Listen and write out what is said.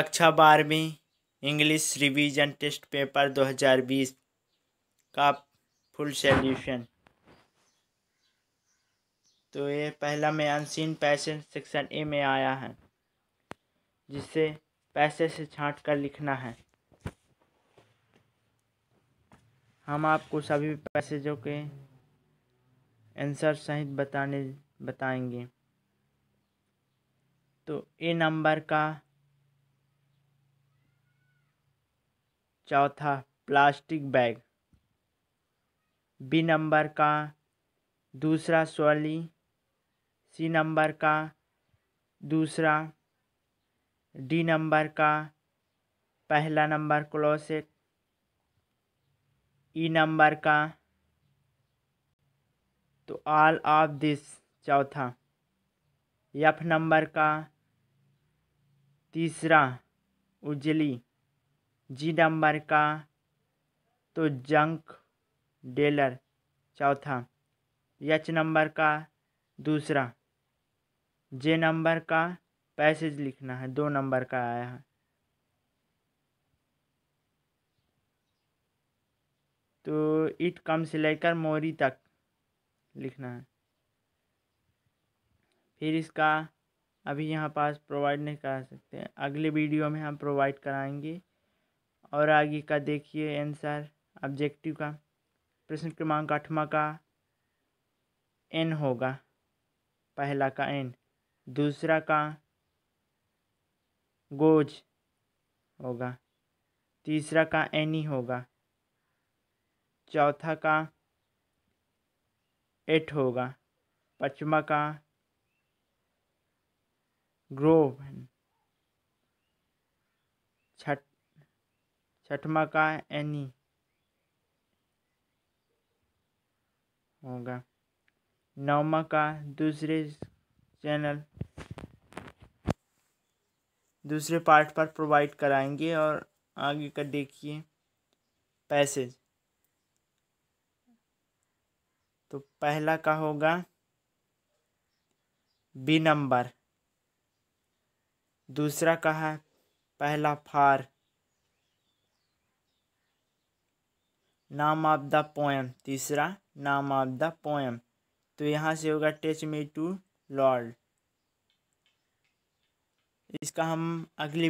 कक्षा बारहवीं English revision test paper 2020 का फुल सॉल्यूशन तो ये पहला में अनसीन पैसे सेक्शन ए में आया है जिसे पैसे से छांट कर लिखना है हम आपको सभी पैसेजों के आंसर सहित बताने बताएंगे तो ए नंबर का चौथा प्लास्टिक बैग बी नंबर का दूसरा स्वली सी नंबर का दूसरा डी नंबर का पहला नंबर क्लोसेट ई नंबर का तो ऑल ऑफ दिस चौथा यफ नंबर का तीसरा उजली जी नंबर का तो जंक डेलर चौथा एच नंबर का दूसरा जे नंबर का पैसेज लिखना है दो नंबर का आया है तो इट कम से लेकर मोरी तक लिखना है फिर इसका अभी यहाँ पास प्रोवाइड नहीं करा सकते अगले वीडियो में हम प्रोवाइड कराएंगे और आगे का देखिए आंसर ऑब्जेक्टिव का प्रश्न क्रमांक आठवा का एन होगा पहला का एन दूसरा का गोज होगा तीसरा का एनी होगा चौथा का एट होगा पचवा का ग्रोव छठवा का एनी होगा नौवा का दूसरे चैनल दूसरे पार्ट पर प्रोवाइड कराएंगे और आगे का देखिए पैसेज तो पहला का होगा बी नंबर दूसरा का है पहला फार नाम ऑफ द पोएम तीसरा नाम ऑफ द पोएम तो यहाँ से होगा टच मी टू लॉर्ड इसका हम अगली